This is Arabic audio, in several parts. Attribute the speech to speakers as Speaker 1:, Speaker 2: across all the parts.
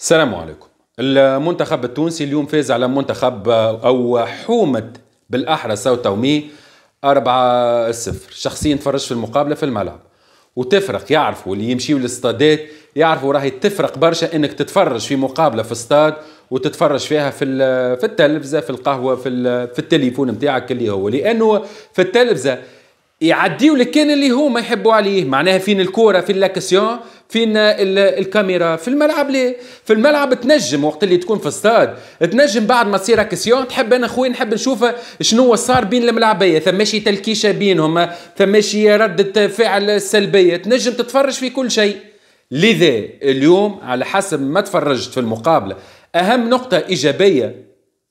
Speaker 1: السلام عليكم المنتخب التونسي اليوم فاز على منتخب آه، او حومة بالاحرى ساو تومي 4 0 شخصيا تفرج في المقابله في الملعب وتفرق يعرفوا اللي يمشيوا للاستادات يعرفوا راهي تفرق برشا انك تتفرج في مقابله في استاد وتتفرج فيها في في التلفزه في القهوه في في التليفون نتاعك اللي هو لانه في التلفزه يعديوا لكان اللي هما يحبوا عليه معناها فين الكورة في اللاكسيون فين الكاميرا في الملعب ليه في الملعب تنجم وقت اللي تكون في الصاد تنجم بعد ما تصير اكسيون تحب انا خويا نحب نشوف شنو صار بين الملاعبيه ثماشي تلكيشه بينهم ثماشي رده فعل سلبيه تنجم تتفرج في كل شيء لذا اليوم على حسب ما تفرجت في المقابله اهم نقطه ايجابيه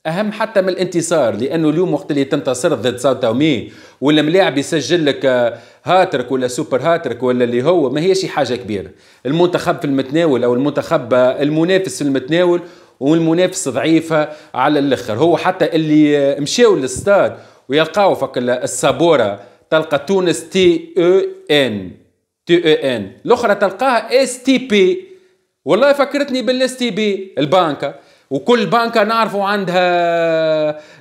Speaker 1: اهم حتى من الانتصار لانه اليوم وقت اللي تنتصر ضد ساو تاومي ولا ملاعب يسجل لك هاترك ولا سوبر هاترك ولا اللي هو ما هي شي حاجه كبيره المنتخب في المتناول او المنتخب المنافس في المتناول والمنافس ضعيفه على الاخر هو حتى اللي مشاو للاستاد ويلقاو فك السابوره تلقى تونس تي او ان تي او ان الاخرى تلقاها اس تي بي والله فكرتني بالاس تي بي البانكه وكل بنكة نعرفوا عندها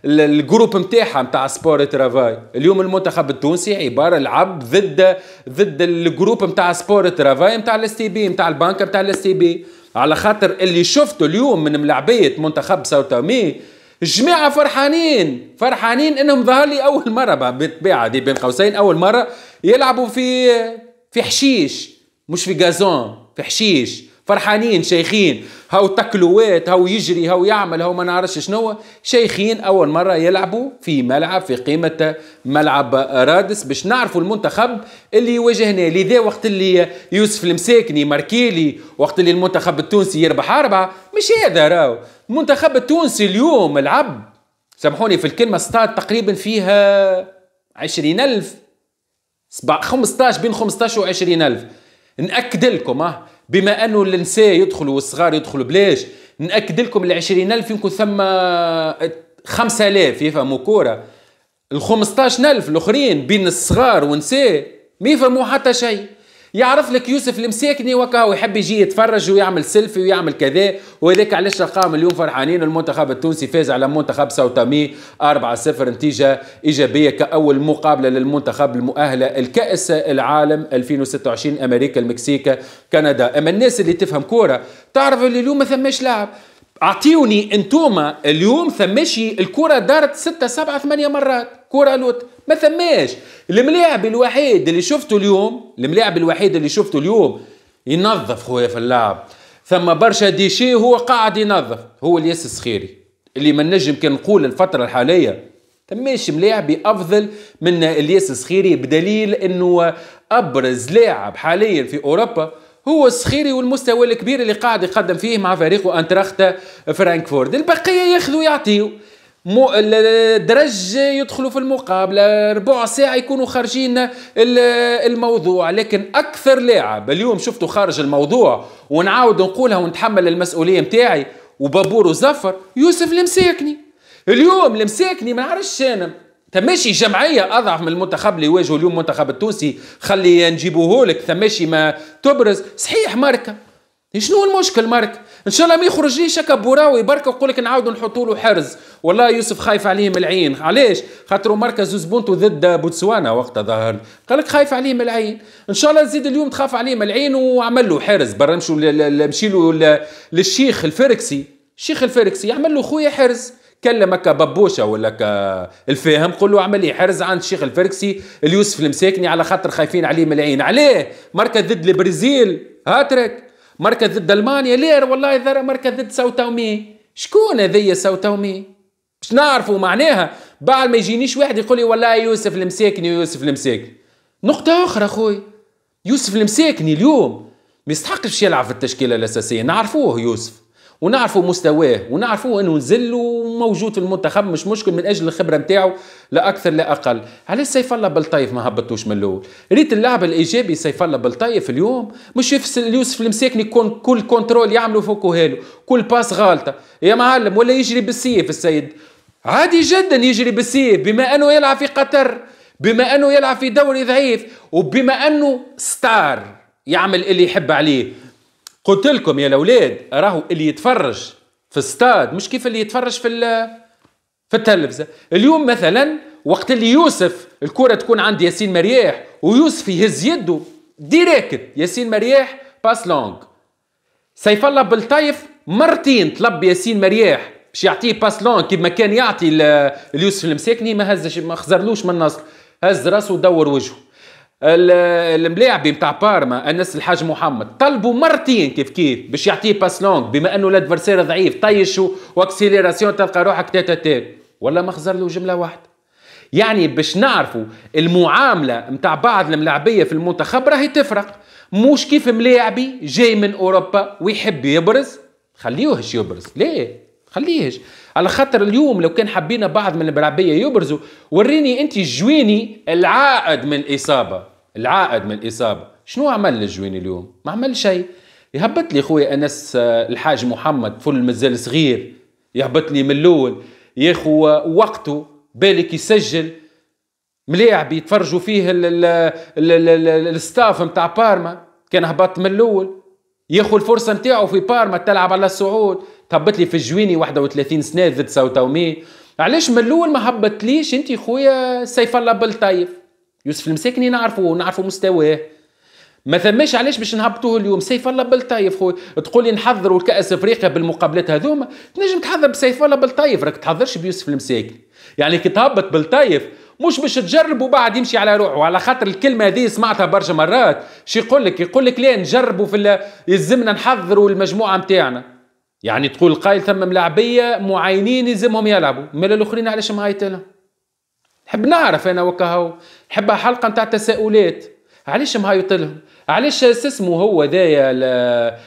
Speaker 1: الجروب نتاعها نتاع سبور ترافاي اليوم المنتخب التونسي عبارة لعب ضد ضد الجروب نتاع سبور ترافاي نتاع الاس تي بي نتاع البنكة نتاع الاس تي بي على خاطر اللي شفته اليوم من ملاعبية منتخب ساو تاومي الجماعة فرحانين فرحانين انهم ظهر لي اول مرة بالطبيعة دي بين قوسين اول مرة يلعبوا في في حشيش مش في غازون في حشيش فرحانين شيخين هاو تكلوات هاو يجري هاو يعمل هاو ما نعرفش شنو شيخين اول مره يلعبوا في ملعب في قيمه ملعب رادس باش نعرفوا المنتخب اللي واجهناه لذا وقت اللي يوسف المساكني ماركيلي وقت اللي المنتخب التونسي يربح اربعه مش هذا راهو المنتخب التونسي اليوم لعب سامحوني في الكلمه ستاد تقريبا فيها عشرين ألف 15 بين 15 و 20 ألف نأكد لكم اه بما انه النساء يدخلوا والصغار يدخلوا بلاش ناكد لكم ال 20000 يمكن ثم 5000 يفهموا كوره ال 15000 الاخرين بين الصغار والنساء ما يفهموا حتى شيء يعرف لك يوسف المساكني وكا ويحب يجي يتفرج ويعمل سيلفي ويعمل كذا وهذاك علاش تلقاهم اليوم فرحانين المنتخب التونسي فاز على منتخب ساوتامي 4-0 نتيجه ايجابيه كاول مقابله للمنتخب المؤهله الكاس العالم 2026 امريكا المكسيك كندا اما الناس اللي تفهم كوره تعرف اللي اليوم ما ثماش لاعب اعطيوني انتوما اليوم ثماشي الكره دارت 6 7 8 مرات كره لوت ما ثماش الملاعب الوحيد اللي شفته اليوم الملاعب الوحيد اللي شفته اليوم ينظف خويا في اللعب ثم برشا ديشي هو قاعد ينظف هو الياس السخيري اللي ما نجم كان نقول الفترة الحالية ثماش ملاعبي أفضل من الياس السخيري بدليل أنه أبرز لاعب حاليا في أوروبا هو السخيري والمستوى الكبير اللي قاعد يقدم فيه مع فريقه أنتراخت فرانكفورد البقية ياخذوا يعطيوا مو درج يدخلوا في المقابله ربع ساعه يكونوا خارجين الموضوع لكن اكثر لاعب اليوم شفته خارج الموضوع ونعاود نقولها ونتحمل المسؤوليه نتاعي وبابور وزفر يوسف المساكني اليوم المساكني ما عرفش انا تمشي جمعيه اضعف من المنتخب اللي يواجهه اليوم المنتخب التونسي خلي نجيبوهولك تمشي ما تبرز صحيح ماركه شنو المشكل مارك ان شاء الله ما يخرجليش هكا بوراوي برك ويقول لك نعاودوا نحطوا له حرز والله يوسف خايف عليه من العين علاش خاطر مارك زوز بونتو ضد بوتسوانا وقتها ظهر قال لك خايف عليه من العين ان شاء الله زيد اليوم تخاف عليه من العين وعمل له حرز برا مشوا مشي له للشيخ الفركسي الشيخ الفركسي عمل له خويا حرز كلم هكا بابوشه ولا هكا الفاهم قول له اعمل لي حرز عند الشيخ الفركسي اليوسف المساكني على خاطر خايفين عليه من العين عليه مركز ضد البرازيل هاترك مركز ضد المانيا لير والله ذرا مركز ضد ساو تومي شكون هذيا ساو تومي باش نعرفوا معناها بعد ما يجينيش واحد يقول لي والله يوسف المساكني يوسف المساكني نقطة أخرى أخوي يوسف المساكني اليوم ما يستحقش يلعب في التشكيلة الأساسية نعرفوه يوسف ونعرفوا مستواه ونعرفوا انه نزل وموجود في المنتخب مش مشكل من اجل الخبره نتاعو لا اكثر لا اقل علاش سيف الله بلطيف ما هبطوش من الاول ريت اللعب الايجابي سيف الله بلطيف اليوم مش اليوسف المساكني يكون كل كنترول يعملوا فوقه هالو كل باس غالطه يا معلم ولا يجري بالسيف السيد عادي جدا يجري بالسيف بما انه يلعب في قطر بما انه يلعب في دوري ضعيف وبما انه ستار يعمل اللي يحب عليه قلت لكم يا الاولاد راهو اللي يتفرج في الستاد مش كيف اللي يتفرج في في التلفزه اليوم مثلا وقت اللي يوسف الكره تكون عند ياسين مرياح ويوسف يهز يده ديريكت ياسين مرياح باس لونغ سيف الله بالطايف مرتين طلب ياسين مرياح باش يعطيه باس لونغ كيف ما كان يعطي ليوسف المساكني ما هزش ما خزرلوش من النصر هز راسه ودور وجهه الملاعبي نتاع بارما انس الحاج محمد طلبوا مرتين كيف كيف باش يعطيه باس لونغ بما انه الادفرسير ضعيف طيشوا واكسيليراسيون تلقى روحك تاتا تير ولا ما خزر له جمله واحده يعني باش نعرفوا المعامله نتاع بعض الملاعبيه في المنتخب راهي تفرق مش كيف ملاعبي جاي من اوروبا ويحب يبرز خليوه يبرز ليه خليهش على خاطر اليوم لو كان حبينا بعض من البرعبيه يبرزوا وريني انت الجويني العائد من الاصابه العائد من الاصابه شنو عمل الجويني اليوم ما عمل شيء يهبط لي خويا انس آه، الحاج محمد فل مازال صغير يهبط لي من الاول يا خو وقته بالك يسجل ملاعب يتفرجوا فيه الستاف نتاع بارما كان هبط من الاول ياخذ الفرصه نتاعو في بارما تلعب على الصعود تهبط لي في الجويني 31 سنه ضد ساو تومي علاش من الاول ما هبطليش انت خويا سيف الله بلطيف يوسف المساكني نعرفه نعرفه مستواه ما ثماش علاش باش نهبطوه اليوم سيف الله بلطيف خويا تقول لي نحضروا الكاس افريقيا بالمقابلات هذوما تنجم تحضر بسيف الله بلطيف راك تحضرش بيوسف المساكني يعني كي تهبط بلطيف مش باش تجرب وبعد يمشي على روحه على خاطر الكلمه هذه سمعتها برشا مرات شي يقول لك يقول لك لا نجربوا في يلزمنا نحضروا المجموعه نتاعنا يعني تقول قايل ثم ملاعبيه معينين يلزمهم يلعبوا مال الاخرين علاش مهايت لهم نحب نعرف انا وكهو نحبها حلقه نتاع تساؤلات علاش مهايط لهم علاش اسمه هو ذايا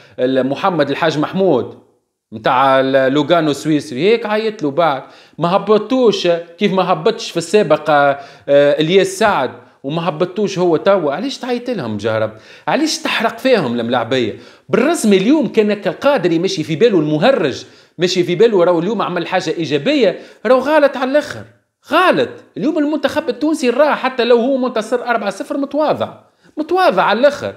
Speaker 1: محمد الحاج محمود نتاع لوغانو سويسري هيك عيط له بعد ما هبطوش كيف ما هبطش في السابق آه، الياس سعد وما هبطوش هو توا علاش تعيط لهم جرب علاش تحرق فيهم الملاعبيه بالرسم اليوم كان القادري ماشي في باله المهرج ماشي في باله راهو اليوم عمل حاجه ايجابيه راهو غلط على الاخر غلط اليوم المنتخب التونسي راه حتى لو هو منتصر 4-0 متواضع متواضع على الاخر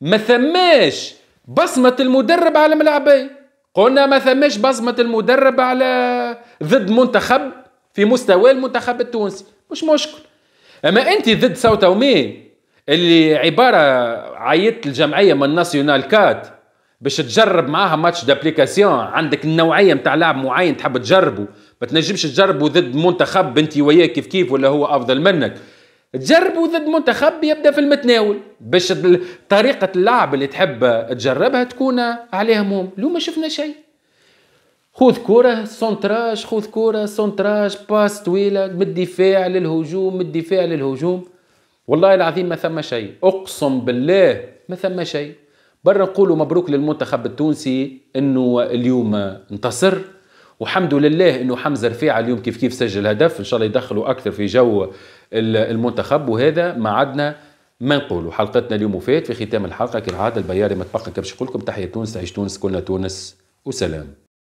Speaker 1: ما ثماش بصمه المدرب على الملاعبيه قلنا ما ثماش بصمة المدرب على ضد منتخب في مستوى المنتخب التونسي مش مشكل اما انت ضد صوت ومين اللي عبارة عيطت الجمعية من ناسيونال كات باش تجرب معاها ماتش دابليكاسيون عندك النوعية متاع لاعب معين تحب تجربه ما تنجمش تجربه ضد منتخب انت وياه كيف كيف ولا هو افضل منك تجربوا ضد منتخب يبدا في المتناول باش طريقه اللعب اللي تحب تجربها تكون عليهم هم لو ما شفنا شيء خذ كرة سونتراج خذ كرة سونتراج باس طويلة من الدفاع للهجوم من الدفاع للهجوم والله العظيم ما ثم شيء اقسم بالله ما ثم شيء برا نقولوا مبروك للمنتخب التونسي انه اليوم انتصر وحمد لله انه حمزه رفيعه اليوم كيف كيف سجل هدف ان شاء الله يدخلوا اكثر في جو المنتخب وهذا ما عدنا ما نقولوا حلقتنا اليوم وفات في ختام الحلقه كالعاده البياري تبقى كبش نقول لكم تحيه تونس تعيش تونس كلنا تونس وسلام